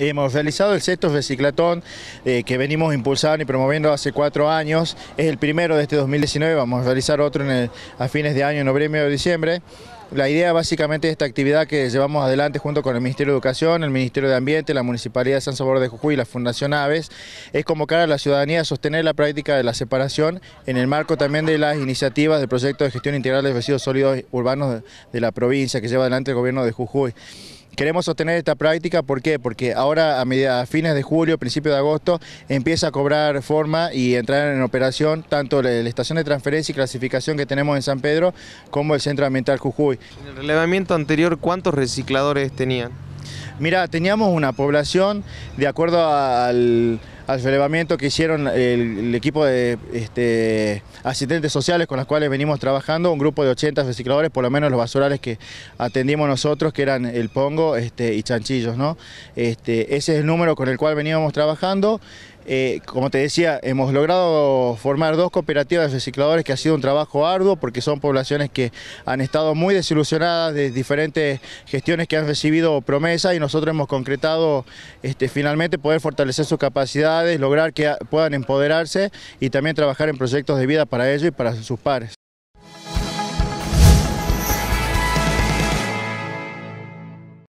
Hemos realizado el sexto reciclatón eh, que venimos impulsando y promoviendo hace cuatro años. Es el primero de este 2019, vamos a realizar otro a fines de año, en noviembre o diciembre. La idea básicamente de esta actividad que llevamos adelante junto con el Ministerio de Educación, el Ministerio de Ambiente, la Municipalidad de San Salvador de Jujuy y la Fundación Aves es convocar a la ciudadanía a sostener la práctica de la separación en el marco también de las iniciativas del proyecto de gestión integral de residuos sólidos urbanos de la provincia que lleva adelante el gobierno de Jujuy. Queremos sostener esta práctica, ¿por qué? Porque ahora a, medida fines de julio, principio de agosto, empieza a cobrar forma y entrar en operación tanto la, estación de transferencia y clasificación que tenemos en San Pedro como el Centro Ambiental Jujuy. En el relevamiento anterior, ¿cuántos recicladores tenían? Mira, teníamos una población, de acuerdo al al relevamiento que hicieron el, equipo de este, asistentes sociales con las cuales venimos trabajando, un grupo de 80 recicladores, por lo menos los basurales que atendimos nosotros, que eran el Pongo este, y Chanchillos. ¿no? Este, ese es el número con el cual veníamos trabajando. Eh, como te decía, hemos logrado formar dos cooperativas de recicladores que ha sido un trabajo arduo porque son poblaciones que han estado muy desilusionadas de diferentes gestiones que han recibido promesas y nosotros hemos concretado este, finalmente poder fortalecer sus capacidades, lograr que puedan empoderarse y también trabajar en proyectos de vida para ellos y para sus pares.